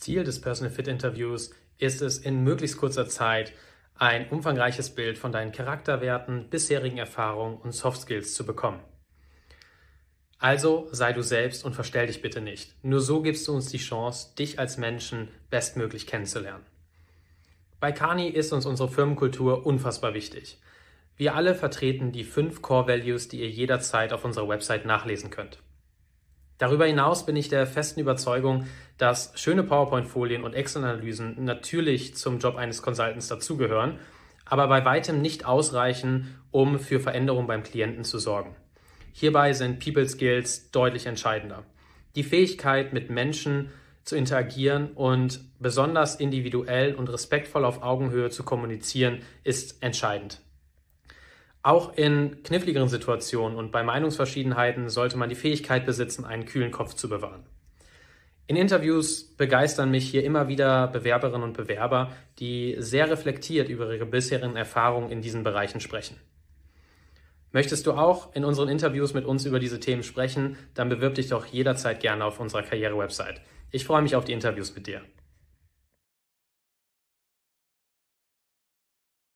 Ziel des Personal Fit Interviews ist es, in möglichst kurzer Zeit ein umfangreiches Bild von deinen Charakterwerten, bisherigen Erfahrungen und Soft Skills zu bekommen. Also sei du selbst und verstell dich bitte nicht. Nur so gibst du uns die Chance, dich als Menschen bestmöglich kennenzulernen. Bei Kani ist uns unsere Firmenkultur unfassbar wichtig. Wir alle vertreten die fünf Core Values, die ihr jederzeit auf unserer Website nachlesen könnt. Darüber hinaus bin ich der festen Überzeugung, dass schöne PowerPoint-Folien und Excel-Analysen natürlich zum Job eines Consultants dazugehören, aber bei weitem nicht ausreichen, um für Veränderungen beim Klienten zu sorgen. Hierbei sind People Skills deutlich entscheidender. Die Fähigkeit, mit Menschen zu interagieren und besonders individuell und respektvoll auf Augenhöhe zu kommunizieren, ist entscheidend. Auch in kniffligeren Situationen und bei Meinungsverschiedenheiten sollte man die Fähigkeit besitzen, einen kühlen Kopf zu bewahren. In Interviews begeistern mich hier immer wieder Bewerberinnen und Bewerber, die sehr reflektiert über ihre bisherigen Erfahrungen in diesen Bereichen sprechen. Möchtest du auch in unseren Interviews mit uns über diese Themen sprechen, dann bewirb dich doch jederzeit gerne auf unserer Karriere-Website. Ich freue mich auf die Interviews mit dir.